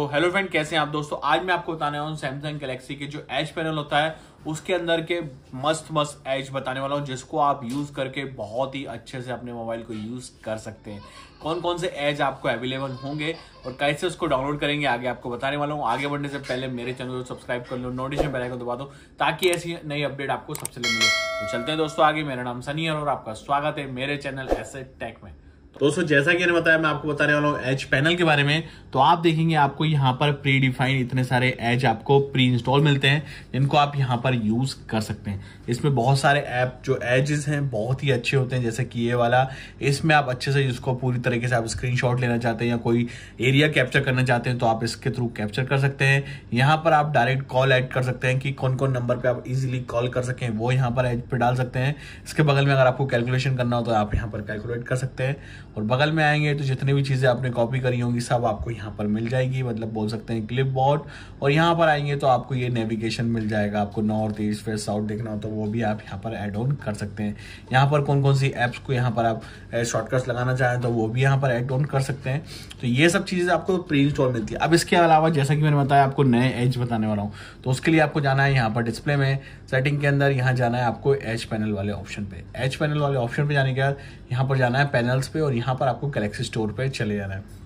तो hello friend कैसे हैं आप दोस्तों आज मैं आपको बताने वाला हूँ सैमसंग गैलेक्सी के जो एज पैनल होता है उसके अंदर के मस्त मस्त एज बताने वाला हूँ जिसको आप यूज़ करके बहुत ही अच्छे से अपने मोबाइल को यूज़ कर सकते हैं कौन कौन से एज आपको अवेलेबल होंगे और कैसे उसको डाउनलोड करेंगे आगे आपको बताने वाला हूँ आगे बढ़ने से पहले मेरे चैनल को सब्सक्राइब कर लो नोटिफिकेशन बेल दबा दो ताकि ऐसी नई अपडेट आपको सबसे मिले तो चलते हैं दोस्तों आगे मेरा नाम सनी और आपका स्वागत है मेरे चैनल एसेट टेक में तो दोस्तों जैसा कि मैंने बताया मैं आपको बताने वाला हूँ एच पैनल के बारे में तो आप देखेंगे आपको यहाँ पर प्री डिफाइन इतने सारे एज आपको प्री इंस्टॉल मिलते हैं जिनको आप यहाँ पर यूज़ कर सकते हैं इसमें बहुत सारे ऐप जो एजेस हैं बहुत ही अच्छे होते हैं जैसे कि ये वाला इसमें आप अच्छे से इसको पूरी तरीके से आप स्क्रीन लेना चाहते हैं या कोई एरिया कैप्चर करना चाहते हैं तो आप इसके थ्रू कैप्चर कर सकते हैं यहाँ पर आप डायरेक्ट कॉल एड कर सकते हैं कि कौन कौन नंबर पर आप इजिली कॉल कर सकें वो यहाँ पर एज पर डाल सकते हैं इसके बगल में अगर आपको कैलकुलेशन करना हो तो आप यहाँ पर कैलकुलेट कर सकते हैं और बगल में आएंगे तो जितनी भी चीज़ें आपने कॉपी करी होंगी सब आपको यहाँ पर मिल जाएगी मतलब बोल सकते हैं क्लिप बोर्ड और यहाँ पर आएंगे तो आपको ये नेविगेशन मिल जाएगा आपको नॉर्थ ईस्ट वेस्ट साउथ देखना हो तो वो भी आप यहाँ पर एड ऑन कर सकते हैं यहाँ पर कौन कौन सी एप्स को यहाँ पर आप शॉर्टकट्स eh, लगाना चाहें तो वो भी यहाँ पर एड ऑन कर सकते हैं तो ये सब चीज़ें आपको प्री इंस्टॉल मिलती है अब इसके अलावा जैसा कि मैंने बताया आपको नए एज बताने वाला हूँ तो उसके लिए आपको जाना है यहाँ पर डिस्प्ले में सेटिंग के अंदर यहाँ जाना है आपको एच पैनल वाले ऑप्शन पे एच पैनल वाले ऑप्शन पे जाने के बाद यहाँ पर जाना है पैनल्स पे और यहाँ पर आपको गलेक्सी स्टोर पे चले जाना है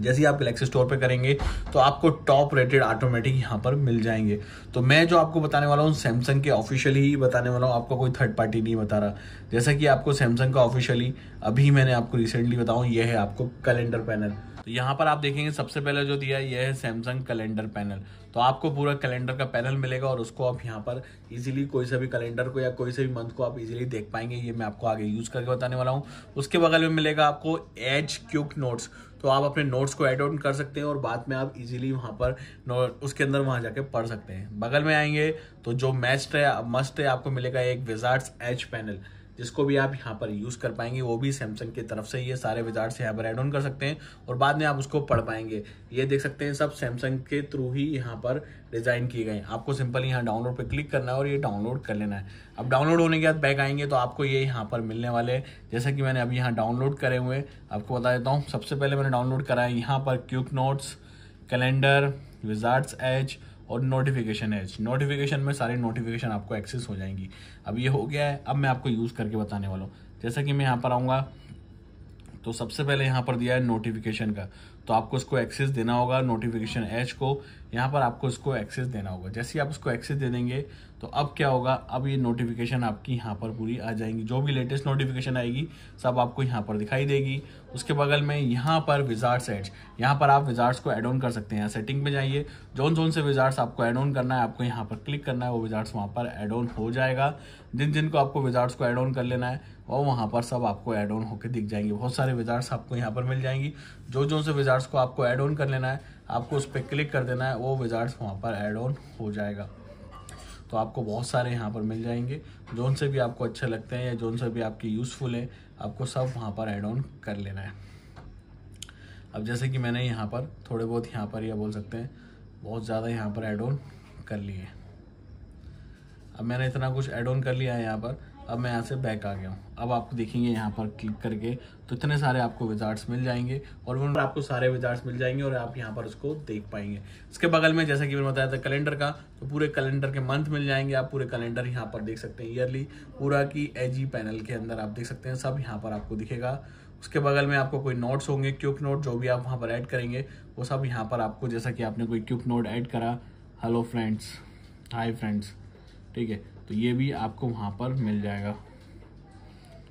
जैसे ही आप गलेक्सी स्टोर पर करेंगे तो आपको टॉप रेटेड ऑटोमेटिक यहाँ पर मिल जाएंगे तो मैं जो आपको बताने वाला हूँ सैमसंग के ऑफिशियली ही बताने वाला हूँ आपको कोई थर्ड पार्टी नहीं बता रहा जैसा कि आपको सैमसंग का ऑफिशियली अभी मैंने आपको रिसेंटली बताऊँ यह है आपको कैलेंडर पैनल तो यहाँ पर आप देखेंगे सबसे पहले जो दिया यह है सैमसंग कैलेंडर पैनल तो आपको पूरा कैलेंडर का पैनल मिलेगा और उसको आप यहाँ पर इजीली कोई से भी कैलेंडर को या कोई से भी मंथ को आप इजीली देख पाएंगे ये मैं आपको आगे यूज़ करके बताने वाला हूँ उसके बगल में मिलेगा आपको एज क्यूक नोट्स तो आप अपने नोट्स को एड ऑन कर सकते हैं और बाद में आप इजीली वहाँ पर उसके अंदर वहाँ जाके पढ़ सकते हैं बगल में आएंगे तो जो मैस्ट है मस्ट है आपको मिलेगा एक विजार्ट एच पैनल जिसको भी आप यहाँ पर यूज़ कर पाएंगे वो भी सैमसंग की तरफ से ये सारे विजार्ड से यहाँ पर एड ऑन कर सकते हैं और बाद में आप उसको पढ़ पाएंगे ये देख सकते हैं सब सैमसंग के थ्रू ही यहाँ पर डिज़ाइन किए गए आपको सिंपल यहाँ डाउनलोड पर क्लिक करना है और ये डाउनलोड कर लेना है अब डाउनलोड होने के बाद बैक आएंगे तो आपको ये यहाँ पर मिलने वाले जैसा कि मैंने अभी यहाँ डाउनलोड करे हुए आपको बता देता हूँ सबसे पहले मैंने डाउनलोड करा है यहाँ पर quick notes calendar wizards H और नोटिफिकेशन एज नोटिफिकेशन में सारे नोटिफिकेशन आपको एक्सेस हो जाएंगी अब ये हो गया है अब मैं आपको यूज़ करके बताने वाला हूँ जैसा कि मैं यहाँ पर आऊँगा तो सबसे पहले यहाँ पर दिया है नोटिफिकेशन का तो आपको इसको एक्सेस देना होगा नोटिफिकेशन एच को यहाँ पर आपको इसको एक्सेस देना होगा जैसे ही आप इसको एक्सेस दे देंगे तो अब क्या होगा अब ये नोटिफिकेशन आपकी यहाँ पर पूरी आ जाएंगी जो भी लेटेस्ट नोटिफिकेशन आएगी सब आपको यहाँ पर दिखाई देगी उसके बगल में यहाँ पर विजार्ड सेट्स यहाँ पर आप विजार्ड्स को एड ऑन कर सकते हैं सेटिंग में जाइए जोन जोन से विजार्ड्स आपको एड ऑन करना है आपको यहाँ पर क्लिक करना है वो विजार्ड्स वहाँ पर एड ऑन हो जाएगा जिन जिनको आपको विजार्ड्स को एड ऑन कर लेना है और वहाँ पर सब आपको एड ऑन होकर दिख जाएंगे बहुत सारे विजार्ड्स आपको यहाँ पर मिल जाएंगी जो जो से विजार्ड्स को आपको एड ऑन कर लेना है आपको उस पर क्लिक कर देना है वो विजार्ड्स वहाँ पर एड ऑन हो जाएगा तो आपको बहुत सारे यहाँ पर मिल जाएंगे जोन से भी आपको अच्छे लगते हैं या जोन से भी आपके यूज़फुल हैं आपको सब वहाँ पर एड ऑन कर लेना है अब जैसे कि मैंने यहाँ पर थोड़े बहुत यहाँ पर या बोल सकते हैं बहुत ज़्यादा यहाँ पर एड ऑन कर लिए अब मैंने इतना कुछ एड ऑन कर लिया है यहाँ पर अब मैं यहाँ से बैक आ गया हूँ अब आपको देखेंगे यहाँ पर क्लिक करके तो इतने सारे आपको विजार्ट्स मिल जाएंगे और उन पर आपको सारे विजार्ट मिल जाएंगे और आप यहाँ पर उसको देख पाएंगे इसके बगल में जैसा कि मैंने बताया था कैलेंडर का तो पूरे कैलेंडर के मंथ मिल जाएंगे आप पूरे कैलेंडर यहाँ पर देख सकते हैं ईयरली पूरा की ए पैनल के अंदर आप देख सकते हैं सब यहाँ पर आपको दिखेगा उसके बगल में आपको कोई नोट्स होंगे क्यूक नोट जो भी आप वहाँ पर ऐड करेंगे वो सब यहाँ पर आपको जैसा कि आपने कोई क्यूक नोट ऐड करा हेलो फ्रेंड्स हाई फ्रेंड्स ठीक है तो ये भी आपको वहाँ पर मिल जाएगा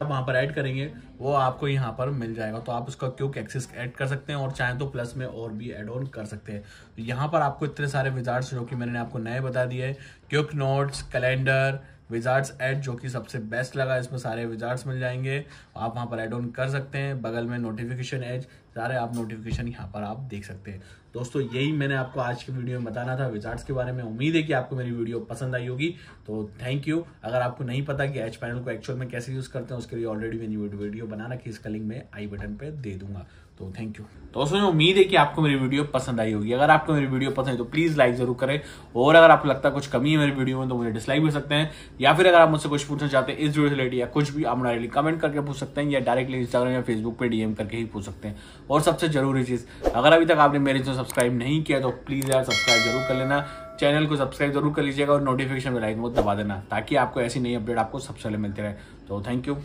आप वहाँ पर ऐड करेंगे वो आपको यहाँ पर मिल जाएगा तो आप उसका क्यूक एक्सेस ऐड कर सकते हैं और चाहें तो प्लस में और भी ऐड ऑन कर सकते हैं तो यहाँ पर आपको इतने सारे विजार्ड्स जो कि मैंने आपको नए बता दिए quick notes calendar wizards add जो कि सबसे बेस्ट लगा इसमें सारे विजार्ड्स मिल जाएंगे आप वहाँ पर ऐड ऑन कर सकते हैं बगल में नोटिफिकेशन एज सारे आप नोटिफिकेशन यहाँ पर आप देख सकते हैं दोस्तों यही मैंने आपको आज के वीडियो में बताना था विजार्ड्स के बारे में उम्मीद है कि आपको मेरी वीडियो पसंद आई होगी तो थैंक यू अगर आपको नहीं पता कि एच पैनल को एक्चुअल में कैसे यूज़ करते हैं उसके लिए ऑलरेडी मैंने वीडियो बना रखी इसका लिंक मैं आई बटन पर दे दूंगा तो थैंक यू दोस्तों उम्मीद है कि आपको मेरी वीडियो पसंद आई होगी अगर आपको मेरी वीडियो पसंद है तो प्लीज लाइक जरूर करें और अगर आपको लगता है कुछ कमी है मेरी वीडियो में तो मुझे डिसलाइक भी सकते हैं या फिर अगर आप मुझसे कुछ पूछना चाहते हैं इस वीडियो से रिलेटेड या कुछ भी आप डायरेक्टली कमेंट करके पूछ सकते हैं या डायरेक्टली इंस्टाग्राम या फेसबुक पर डीएम करके ही पूछ सकते हैं और सबसे ज़रूरी चीज़ अगर अभी तक आपने मेरे चैनल सब्सक्राइब नहीं किया तो प्लीज़ यार सब्सक्राइब जरूर कर लेना चैनल को सब्सक्राइब जरूर कर लीजिएगा और नोटिफिकेशन बेल आइकन को दबा देना ताकि आपको ऐसी नई अपडेट आपको सबसे पहले मिलती रहे तो थैंक यू